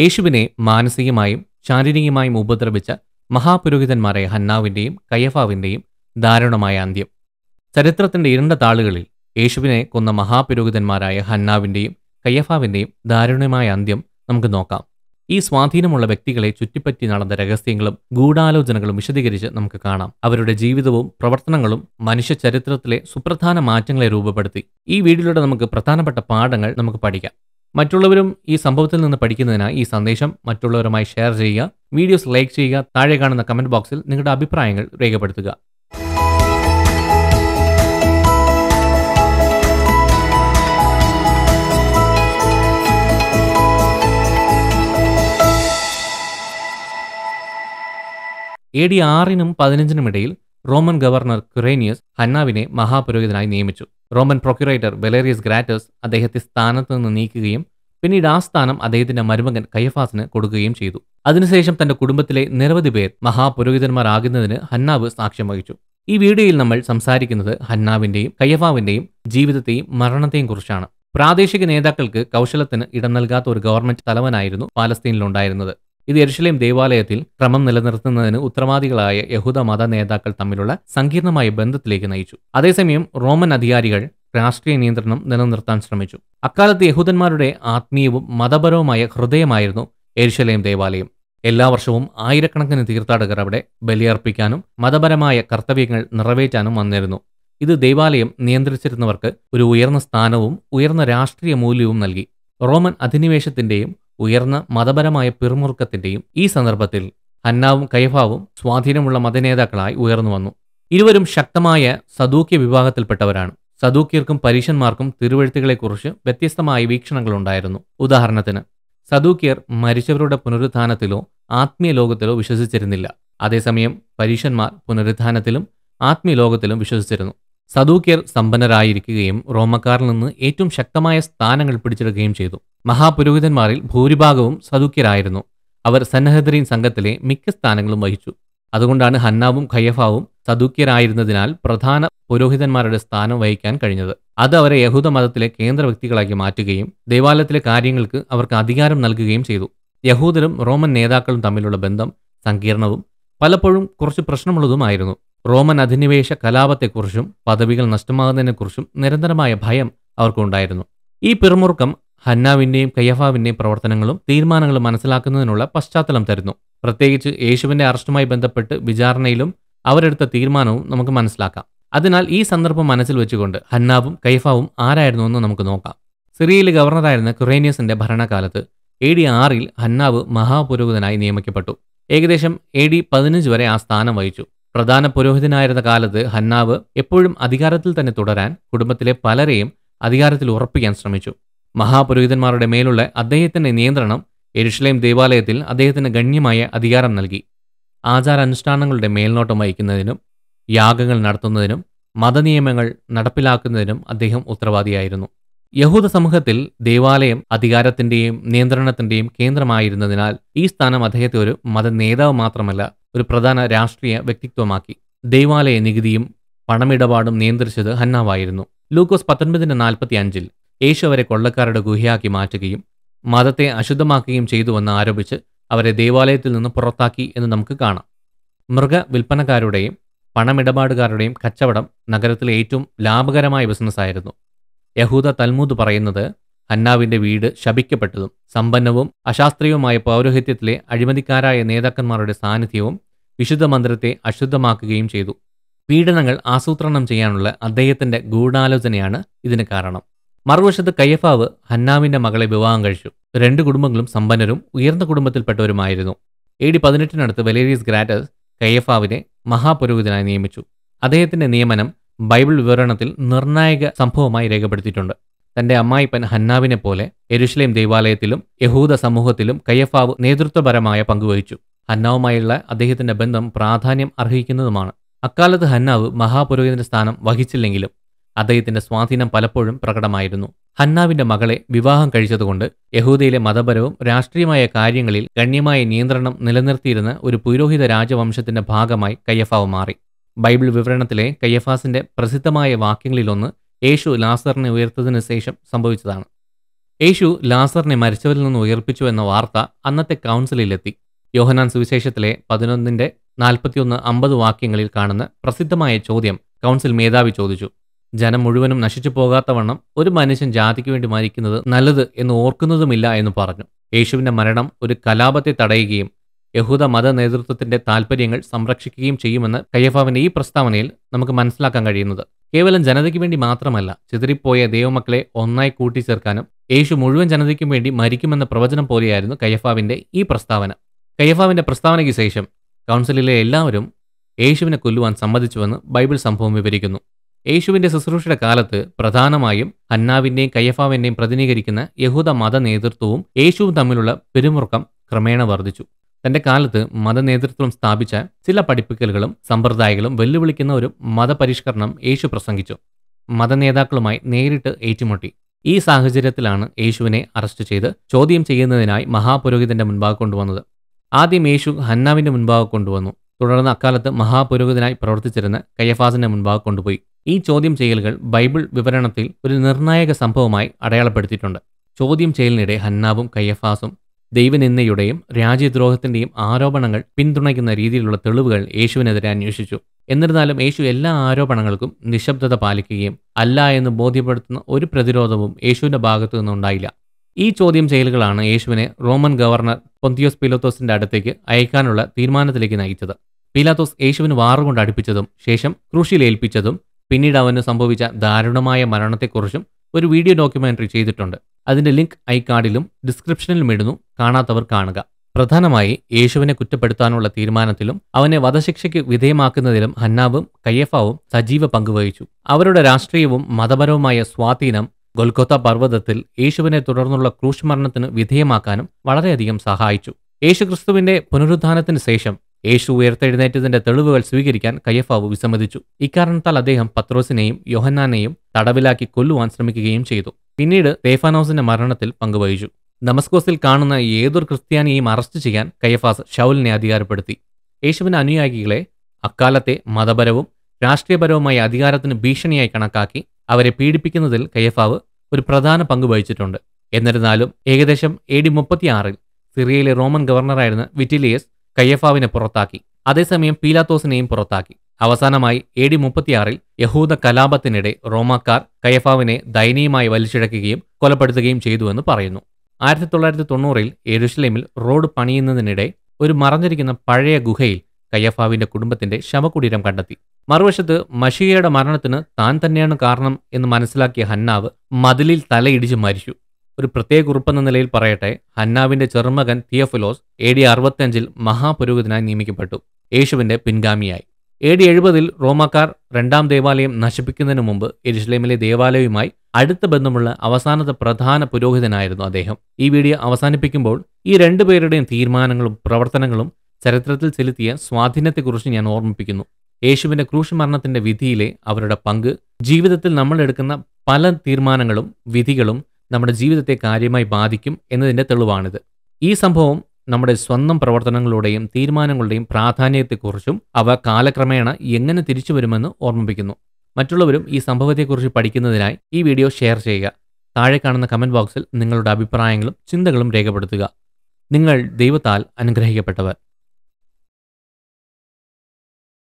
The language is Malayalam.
യേശുവിനെ മാനസികമായും ശാരീരികമായും ഉപദ്രവിച്ച മഹാപുരോഹിതന്മാരായ ഹന്നാവിൻ്റെയും കയ്യഫാവിൻ്റെയും ദാരുണമായ അന്ത്യം ചരിത്രത്തിൻ്റെ ഇരുണ്ട താളുകളിൽ യേശുവിനെ കൊന്ന മഹാപുരോഹിതന്മാരായ ഹന്നാവിൻ്റെയും കയ്യഫാവിൻ്റെയും ദാരുണമായ അന്ത്യം നമുക്ക് നോക്കാം ഈ സ്വാധീനമുള്ള വ്യക്തികളെ ചുറ്റിപ്പറ്റി നടന്ന രഹസ്യങ്ങളും ഗൂഢാലോചനകളും വിശദീകരിച്ച് നമുക്ക് കാണാം അവരുടെ ജീവിതവും പ്രവർത്തനങ്ങളും മനുഷ്യ ചരിത്രത്തിലെ സുപ്രധാന മാറ്റങ്ങളെ രൂപപ്പെടുത്തി ഈ വീഡിയോയിലൂടെ നമുക്ക് പ്രധാനപ്പെട്ട പാഠങ്ങൾ നമുക്ക് പഠിക്കാം മറ്റുള്ളവരും ഈ സംഭവത്തിൽ നിന്ന് പഠിക്കുന്നതിനായി ഈ സന്ദേശം മറ്റുള്ളവരുമായി ഷെയർ ചെയ്യുക വീഡിയോസ് ലൈക്ക് ചെയ്യുക താഴെ കാണുന്ന കമന്റ് ബോക്സിൽ നിങ്ങളുടെ അഭിപ്രായങ്ങൾ രേഖപ്പെടുത്തുക എ ഡി ആറിനും പതിനഞ്ചിനും ഇടയിൽ റോമൻ ഗവർണർ ക്യുറേനിയസ് ഹന്നാവിനെ മഹാപുരോഹിതനായി നിയമിച്ചു റോമൻ പ്രൊക്യുറേറ്റർ ബെലേറിയസ് ഗ്രാറ്റസ് അദ്ദേഹത്തെ സ്ഥാനത്ത് നിന്ന് നീക്കുകയും പിന്നീട് ആ സ്ഥാനം അദ്ദേഹത്തിന്റെ മരുമകൻ കയ്യഫാസിന് കൊടുക്കുകയും ചെയ്തു അതിനുശേഷം തന്റെ കുടുംബത്തിലെ നിരവധി പേർ മഹാപുരോഹിതന്മാരാകുന്നതിന് ഹന്നാവ് സാക്ഷ്യം വഹിച്ചു ഈ വീഡിയോയിൽ നമ്മൾ സംസാരിക്കുന്നത് ഹന്നാവിന്റെയും കയ്യഫാവിന്റെയും ജീവിതത്തെയും മരണത്തെയും കുറിച്ചാണ് പ്രാദേശിക നേതാക്കൾക്ക് കൗശലത്തിന് ഇടം നൽകാത്ത ഒരു ഗവൺമെന്റ് തലവനായിരുന്നു പാലസ്തീനിലുണ്ടായിരുന്നത് ഇത് എരുഷലേം ദേവാലയത്തിൽ ക്രമം നിലനിർത്തുന്നതിന് ഉത്തരവാദികളായ യഹൂദ മത നേതാക്കൾ തമ്മിലുള്ള സങ്കീർണമായ ബന്ധത്തിലേക്ക് നയിച്ചു അതേസമയം റോമൻ അധികാരികൾ രാഷ്ട്രീയ നിയന്ത്രണം നിലനിർത്താൻ ശ്രമിച്ചു അക്കാലത്ത് യഹൂദന്മാരുടെ ആത്മീയവും മതപരവുമായ ഹൃദയമായിരുന്നു എരുഷലേം ദേവാലയം എല്ലാ വർഷവും ആയിരക്കണക്കിന് തീർത്ഥാടകർ അവിടെ ബലിയർപ്പിക്കാനും മതപരമായ കർത്തവ്യങ്ങൾ നിറവേറ്റാനും വന്നിരുന്നു ഇത് ദേവാലയം നിയന്ത്രിച്ചിരുന്നവർക്ക് ഒരു ഉയർന്ന സ്ഥാനവും ഉയർന്ന രാഷ്ട്രീയ മൂല്യവും നൽകി റോമൻ അധിനിവേശത്തിന്റെയും ഉയർന്ന മതപരമായ പിറുമുറുക്കത്തിന്റെയും ഈ സന്ദർഭത്തിൽ ഹന്നാവും കൈഫാവും സ്വാധീനമുള്ള മതനേതാക്കളായി ഉയർന്നു വന്നു ഇരുവരും ശക്തമായ സദൂക്യ വിഭാഗത്തിൽപ്പെട്ടവരാണ് സദൂക്യർക്കും പരീഷന്മാർക്കും തിരുവഴുത്തുകളെക്കുറിച്ച് വ്യത്യസ്തമായ വീക്ഷണങ്ങളുണ്ടായിരുന്നു ഉദാഹരണത്തിന് സദൂക്യർ മരിച്ചവരുടെ പുനരുത്ഥാനത്തിലോ ആത്മീയ ലോകത്തിലോ വിശ്വസിച്ചിരുന്നില്ല അതേസമയം പരീഷന്മാർ പുനരുത്ഥാനത്തിലും ആത്മീയ ലോകത്തിലും വിശ്വസിച്ചിരുന്നു സദൂക്കിയർ സമ്പന്നരായിരിക്കുകയും റോമക്കാരിൽ നിന്ന് ഏറ്റവും ശക്തമായ സ്ഥാനങ്ങൾ പിടിച്ചെടുക്കുകയും ചെയ്തു മഹാപുരോഹിതന്മാരിൽ ഭൂരിഭാഗവും സദൂക്യരായിരുന്നു അവർ സന്നഹദ്രീൻ സംഘത്തിലെ മിക്ക സ്ഥാനങ്ങളും വഹിച്ചു അതുകൊണ്ടാണ് ഹന്നാവും ഖയ്യഫാവും സദൂക്യരായിരുന്നതിനാൽ പ്രധാന പുരോഹിതന്മാരുടെ സ്ഥാനം വഹിക്കാൻ കഴിഞ്ഞത് അത് അവരെ യഹൂദ മതത്തിലെ കേന്ദ്ര വ്യക്തികളാക്കി മാറ്റുകയും ദേവാലയത്തിലെ കാര്യങ്ങൾക്ക് അവർക്ക് അധികാരം നൽകുകയും ചെയ്തു യഹൂദരും റോമൻ നേതാക്കളും തമ്മിലുള്ള ബന്ധം സങ്കീർണവും പലപ്പോഴും കുറച്ച് പ്രശ്നമുള്ളതുമായിരുന്നു റോമൻ അധിനിവേശ കലാപത്തെക്കുറിച്ചും പദവികൾ നഷ്ടമാകുന്നതിനെക്കുറിച്ചും നിരന്തരമായ ഭയം അവർക്കുണ്ടായിരുന്നു ഈ പിറമുറുക്കം ഹന്നാവിൻ്റെയും കയ്യഫാവിൻ്റെയും പ്രവർത്തനങ്ങളും തീരുമാനങ്ങളും മനസ്സിലാക്കുന്നതിനുള്ള പശ്ചാത്തലം തരുന്നു പ്രത്യേകിച്ച് യേശുവിൻ്റെ അറസ്റ്റുമായി ബന്ധപ്പെട്ട് വിചാരണയിലും അവരെടുത്ത തീരുമാനവും നമുക്ക് മനസ്സിലാക്കാം അതിനാൽ ഈ സന്ദർഭം മനസ്സിൽ വെച്ചുകൊണ്ട് ഹന്നാവും കൈഫാവും ആരായിരുന്നു എന്ന് നമുക്ക് നോക്കാം സിറിയയിലെ ഗവർണറായിരുന്ന ക്യുറേനിയസിന്റെ ഭരണകാലത്ത് എ ഡി ആറിൽ ഹന്നാവ് മഹാപുരോഹിതനായി നിയമിക്കപ്പെട്ടു ഏകദേശം എ ഡി പതിനഞ്ച് വരെ ആ സ്ഥാനം വഹിച്ചു പ്രധാന പുരോഹിതനായിരുന്ന കാലത്ത് ഹന്നാവ് എപ്പോഴും അധികാരത്തിൽ തന്നെ തുടരാൻ കുടുംബത്തിലെ പലരെയും അധികാരത്തിൽ ഉറപ്പിക്കാൻ ശ്രമിച്ചു മഹാപുരോഹിതന്മാരുടെ മേലുള്ള അദ്ദേഹത്തിന്റെ നിയന്ത്രണം എരുഷ്ലേം ദേവാലയത്തിൽ അദ്ദേഹത്തിന് ഗണ്യമായ അധികാരം നൽകി ആചാരാനുഷ്ഠാനങ്ങളുടെ മേൽനോട്ടം വഹിക്കുന്നതിനും യാഗങ്ങൾ നടത്തുന്നതിനും മതനിയമങ്ങൾ നടപ്പിലാക്കുന്നതിനും അദ്ദേഹം ഉത്തരവാദിയായിരുന്നു യഹൂദ സമൂഹത്തിൽ ദേവാലയം അധികാരത്തിന്റെയും നിയന്ത്രണത്തിന്റെയും കേന്ദ്രമായിരുന്നതിനാൽ ഈ സ്ഥാനം അദ്ദേഹത്തെ ഒരു മത നേതാവ് മാത്രമല്ല ഒരു പ്രധാന രാഷ്ട്രീയ വ്യക്തിത്വമാക്കി ദൈവാലയ നികുതിയും പണമിടപാടും നിയന്ത്രിച്ചത് ഹന്നാവായിരുന്നു ലൂക്കോസ് പത്തൊൻപതിൻ്റെ നാൽപ്പത്തി അഞ്ചിൽ യേശു അവരെ കൊള്ളക്കാരുടെ ഗുഹയാക്കി മാറ്റുകയും മതത്തെ അശുദ്ധമാക്കുകയും ചെയ്തുവെന്ന് ആരോപിച്ച് അവരെ ദേവാലയത്തിൽ നിന്ന് പുറത്താക്കി എന്ന് നമുക്ക് കാണാം മൃഗ വിൽപ്പനക്കാരുടെയും പണമിടപാടുകാരുടെയും കച്ചവടം നഗരത്തിലെ ഏറ്റവും ലാഭകരമായ ബിസിനസ്സായിരുന്നു യഹൂദ തൽമൂദ് പറയുന്നത് ഹന്നാവിന്റെ വീട് ശപിക്കപ്പെട്ടതും സമ്പന്നവും അശാസ്ത്രീയവുമായ പൗരോഹിത്യത്തിലെ അഴിമതിക്കാരായ നേതാക്കന്മാരുടെ സാന്നിധ്യവും വിശുദ്ധ മന്ദിരത്തെ അശുദ്ധമാക്കുകയും ചെയ്തു പീഡനങ്ങൾ ആസൂത്രണം ചെയ്യാനുള്ള അദ്ദേഹത്തിന്റെ ഗൂഢാലോചനയാണ് ഇതിന് കാരണം മറുവശത്ത് കയ്യഫാവ് ഹന്നാവിന്റെ മകളെ വിവാഹം കഴിച്ചു രണ്ട് കുടുംബങ്ങളും സമ്പന്നരും ഉയർന്ന കുടുംബത്തിൽപ്പെട്ടവരുമായിരുന്നു എ ഡി പതിനെട്ടിനടുത്ത് വലേരിയസ് ഗ്രാറ്റസ് കയ്യഫാവിനെ മഹാപുരോഹിതനായി നിയമിച്ചു അദ്ദേഹത്തിന്റെ നിയമനം ബൈബിൾ വിവരണത്തിൽ നിർണായക സംഭവമായി രേഖപ്പെടുത്തിയിട്ടുണ്ട് തന്റെ അമ്മായിപ്പൻ ഹന്നാവിനെ പോലെ എരുഷ്ലേം ദേവാലയത്തിലും യഹൂദ സമൂഹത്തിലും കയ്യഫാവ് നേതൃത്വപരമായ പങ്കുവഹിച്ചു ഹന്നാവുമായുള്ള അദ്ദേഹത്തിന്റെ ബന്ധം പ്രാധാന്യം അർഹിക്കുന്നതുമാണ് അക്കാലത്ത് ഹന്നാവ് മഹാപുരോഹിതന്റെ സ്ഥാനം വഹിച്ചില്ലെങ്കിലും അദ്ദേഹത്തിന്റെ സ്വാധീനം പലപ്പോഴും പ്രകടമായിരുന്നു ഹന്നാവിന്റെ മകളെ വിവാഹം കഴിച്ചതുകൊണ്ട് യഹൂദയിലെ മതപരവും രാഷ്ട്രീയമായ കാര്യങ്ങളിൽ ഗണ്യമായ നിയന്ത്രണം നിലനിർത്തിയിരുന്ന ഒരു പുരോഹിത രാജവംശത്തിന്റെ ഭാഗമായി കയ്യഫാവ് മാറി ബൈബിൾ വിവരണത്തിലെ കയ്യഫാസിന്റെ പ്രസിദ്ധമായ വാക്യങ്ങളിലൊന്ന് യേശു ലാസറിനെ ഉയർത്തതിനു ശേഷം സംഭവിച്ചതാണ് യേശു ലാസറിനെ മരിച്ചവരിൽ നിന്ന് ഉയർപ്പിച്ചു എന്ന വാർത്ത അന്നത്തെ കൗൺസിലിലെത്തി യോഹനാൻ സുവിശേഷത്തിലെ പതിനൊന്നിന്റെ നാൽപ്പത്തിയൊന്ന് അമ്പത് വാക്യങ്ങളിൽ കാണുന്ന പ്രസിദ്ധമായ ചോദ്യം കൗൺസിൽ മേധാവി ചോദിച്ചു ജനം മുഴുവനും നശിച്ചു പോകാത്തവണ്ണം ഒരു മനുഷ്യൻ ജാതിക്ക് വേണ്ടി മരിക്കുന്നത് നല്ലത് എന്ന് ഓർക്കുന്നതുമില്ല എന്ന് പറഞ്ഞു യേശുവിന്റെ മരണം ഒരു കലാപത്തെ തടയുകയും യഹൂദ മത നേതൃത്വത്തിന്റെ താൽപ്പര്യങ്ങൾ സംരക്ഷിക്കുകയും ചെയ്യുമെന്ന് കയ്യഫാവിന്റെ ഈ പ്രസ്താവനയിൽ നമുക്ക് മനസ്സിലാക്കാൻ കഴിയുന്നത് കേവലം ജനതയ്ക്ക് വേണ്ടി മാത്രമല്ല ചിതറിപ്പോയ ദൈവമക്കളെ ഒന്നായി കൂട്ടിച്ചേർക്കാനും യേശു മുഴുവൻ ജനതയ്ക്കും വേണ്ടി മരിക്കുമെന്ന പ്രവചനം പോലെയായിരുന്നു കയ്യഫാവിന്റെ ഈ പ്രസ്താവന കയ്യഫാവിന്റെ പ്രസ്താവനയ്ക്ക് ശേഷം കൗൺസിലിലെ എല്ലാവരും യേശുവിനെ കൊല്ലുവാൻ സമ്മതിച്ചുവെന്ന് ബൈബിൾ സംഭവം വിവരിക്കുന്നു യേശുവിന്റെ ശുശ്രൂഷയുടെ കാലത്ത് പ്രധാനമായും ഹന്നാവിന്റെയും കയ്യഫാവിന്റെയും പ്രതിനിധീകരിക്കുന്ന യഹൂദ മത നേതൃത്വവും യേശുവും തമ്മിലുള്ള പിരിമുറുക്കം ക്രമേണ വർദ്ധിച്ചു തന്റെ കാലത്ത് മതനേതൃത്വം സ്ഥാപിച്ച ചില പഠിപ്പിക്കലുകളും സമ്പ്രദായങ്ങളും വെല്ലുവിളിക്കുന്ന ഒരു മതപരിഷ്കരണം യേശു പ്രസംഗിച്ചു മതനേതാക്കളുമായി നേരിട്ട് ഏറ്റുമുട്ടി ഈ സാഹചര്യത്തിലാണ് യേശുവിനെ അറസ്റ്റ് ചെയ്ത് ചോദ്യം ചെയ്യുന്നതിനായി മഹാപുരോഹിതന്റെ മുൻപാകെ കൊണ്ടുവന്നത് ആദ്യം യേശു ഹന്നാവിന്റെ മുൻപാകെ കൊണ്ടുവന്നു തുടർന്ന് അക്കാലത്ത് മഹാപുരോഹിതനായി പ്രവർത്തിച്ചിരുന്ന കയ്യഫാസിന്റെ മുൻപാകെ കൊണ്ടുപോയി ഈ ചോദ്യം ചെയ്യലുകൾ ബൈബിൾ വിവരണത്തിൽ ഒരു നിർണായക സംഭവമായി അടയാളപ്പെടുത്തിയിട്ടുണ്ട് ചോദ്യം ചെയ്യലിനിടെ ഹന്നാവും കയ്യഫാസും ദൈവനിന്ദയുടെയും രാജ്യദ്രോഹത്തിന്റെയും ആരോപണങ്ങൾ പിന്തുണയ്ക്കുന്ന രീതിയിലുള്ള തെളിവുകൾ യേശുവിനെതിരെ അന്വേഷിച്ചു എന്നിരുന്നാലും യേശു എല്ലാ ആരോപണങ്ങൾക്കും നിശബ്ദത പാലിക്കുകയും അല്ല എന്ന് ബോധ്യപ്പെടുത്തുന്ന ഒരു പ്രതിരോധവും യേശുവിന്റെ ഭാഗത്തു നിന്നുണ്ടായില്ല ഈ ചോദ്യം ചെയ്യലുകളാണ് യേശുവിനെ റോമൻ ഗവർണർ പൊന്തിയോസ് പിലോത്തോസിന്റെ അടുത്തേക്ക് അയക്കാനുള്ള തീരുമാനത്തിലേക്ക് നയിച്ചത് പിലാത്തോസ് യേശുവിന് വാറുകൊണ്ട് അടുപ്പിച്ചതും ശേഷം ക്രൂശിൽ പിന്നീട് അവന് സംഭവിച്ച ദാരുണമായ മരണത്തെക്കുറിച്ചും ഒരു വീഡിയോ ഡോക്യുമെന്ററി ചെയ്തിട്ടുണ്ട് അതിന്റെ ലിങ്ക് ഐ കാർഡിലും ഡിസ്ക്രിപ്ഷനിലും ഇടുന്നു കാണാത്തവർ കാണുക പ്രധാനമായി യേശുവിനെ കുറ്റപ്പെടുത്താനുള്ള തീരുമാനത്തിലും അവനെ വധശിക്ഷയ്ക്ക് വിധേയമാക്കുന്നതിലും ഹന്നാവും കയ്യഫാവും സജീവ പങ്കുവഹിച്ചു അവരുടെ രാഷ്ട്രീയവും മതപരവുമായ സ്വാധീനം ഗൊൽഗോത്ത പർവ്വതത്തിൽ യേശുവിനെ തുടർന്നുള്ള ക്രൂശ്മരണത്തിന് വിധേയമാക്കാനും വളരെയധികം സഹായിച്ചു യേശുക്രിസ്തുവിന്റെ പുനരുദ്ധാനത്തിന് ശേഷം യേശു ഉയർത്തെഴുന്നേറ്റതിന്റെ തെളിവുകൾ സ്വീകരിക്കാൻ കയ്യഫാവ് വിസമ്മതിച്ചു ഇക്കാരണത്താൽ അദ്ദേഹം പത്രോസിനെയും യോഹന്നാനെയും തടവിലാക്കി കൊല്ലുവാൻ ശ്രമിക്കുകയും ചെയ്തു പിന്നീട് തേഫാനോസിന്റെ മരണത്തിൽ പങ്കുവഹിച്ചു നമസ്കോസിൽ കാണുന്ന ഏതൊരു ക്രിസ്ത്യാനിയെയും അറസ്റ്റ് ചെയ്യാൻ കയ്യഫാസ് ഷൗലിനെ അധികാരപ്പെടുത്തി യേശുവിന്റെ അനുയായികളെ അക്കാലത്തെ മതപരവും രാഷ്ട്രീയപരവുമായ അധികാരത്തിന് ഭീഷണിയായി കണക്കാക്കി അവരെ പീഡിപ്പിക്കുന്നതിൽ കയ്യഫാവ് ഒരു പ്രധാന പങ്ക് വഹിച്ചിട്ടുണ്ട് എന്നിരുന്നാലും ഏകദേശം എ ഡി മുപ്പത്തിയാറിൽ സിറിയയിലെ റോമൻ ഗവർണറായിരുന്ന വിറ്റിലിയസ് കയ്യഫാവിനെ പുറത്താക്കി അതേസമയം പീലാത്തോസിനെയും പുറത്താക്കി അവസാനമായി എ ഡി മുപ്പത്തിയാറിൽ യഹൂദ കലാപത്തിനിടെ റോമാക്കാർ കയഫാവിനെ ദയനീയമായി വലിച്ചിഴക്കുകയും കൊലപ്പെടുത്തുകയും ചെയ്തുവെന്ന് പറയുന്നു ആയിരത്തി തൊള്ളായിരത്തി തൊണ്ണൂറിൽ എരുഷലേമിൽ റോഡ് പണിയുന്നതിനിടെ ഒരു മറഞ്ഞിരിക്കുന്ന പഴയ ഗുഹയിൽ കയ്യഫാവിന്റെ കുടുംബത്തിന്റെ ശവകുടീരം കണ്ടെത്തി മറുവശത്ത് മഷിയയുടെ മരണത്തിന് താൻ തന്നെയാണ് കാരണം എന്ന് മനസ്സിലാക്കിയ ഹന്നാവ് മതിലിൽ തലയിടിച്ച് മരിച്ചു ഒരു പ്രത്യേക ഉറപ്പെന്ന നിലയിൽ പറയട്ടെ ഹന്നാവിന്റെ ചെറുമകൻ തിയഫിലോസ് എ ഡി അറുപത്തിയഞ്ചിൽ മഹാപുരോഹിതനായി നിയമിക്കപ്പെട്ടു യേശുവിന്റെ പിൻഗാമിയായി എ ഡി എഴുപതിൽ റോമാക്കാർ രണ്ടാം ദേവാലയം നശിപ്പിക്കുന്നതിന് മുമ്പ് എരുസ്ലേമിലെ ദേവാലയവുമായി അടുത്ത ബന്ധമുള്ള അവസാനത്തെ പ്രധാന പുരോഹിതനായിരുന്നു അദ്ദേഹം ഈ വീഡിയോ അവസാനിപ്പിക്കുമ്പോൾ ഈ രണ്ടുപേരുടെയും തീരുമാനങ്ങളും പ്രവർത്തനങ്ങളും ചരിത്രത്തിൽ ചെലുത്തിയ സ്വാധീനത്തെക്കുറിച്ച് ഞാൻ ഓർമ്മിപ്പിക്കുന്നു യേശുവിൻ്റെ ക്രൂശുമരണത്തിന്റെ വിധിയിലെ അവരുടെ പങ്ക് ജീവിതത്തിൽ നമ്മൾ എടുക്കുന്ന പല തീരുമാനങ്ങളും വിധികളും നമ്മുടെ ജീവിതത്തെ കാര്യമായി ബാധിക്കും എന്നതിൻ്റെ തെളിവാണിത് ഈ സംഭവം നമ്മുടെ സ്വന്തം പ്രവർത്തനങ്ങളുടെയും തീരുമാനങ്ങളുടെയും പ്രാധാന്യത്തെക്കുറിച്ചും അവ കാലക്രമേണ എങ്ങനെ തിരിച്ചു വരുമെന്ന് ഓർമ്മിപ്പിക്കുന്നു മറ്റുള്ളവരും ഈ സംഭവത്തെക്കുറിച്ച് പഠിക്കുന്നതിനായി ഈ വീഡിയോ ഷെയർ ചെയ്യുക താഴെ കാണുന്ന കമൻറ്റ് ബോക്സിൽ നിങ്ങളുടെ അഭിപ്രായങ്ങളും ചിന്തകളും രേഖപ്പെടുത്തുക നിങ്ങൾ ദൈവത്താൽ അനുഗ്രഹിക്കപ്പെട്ടവർ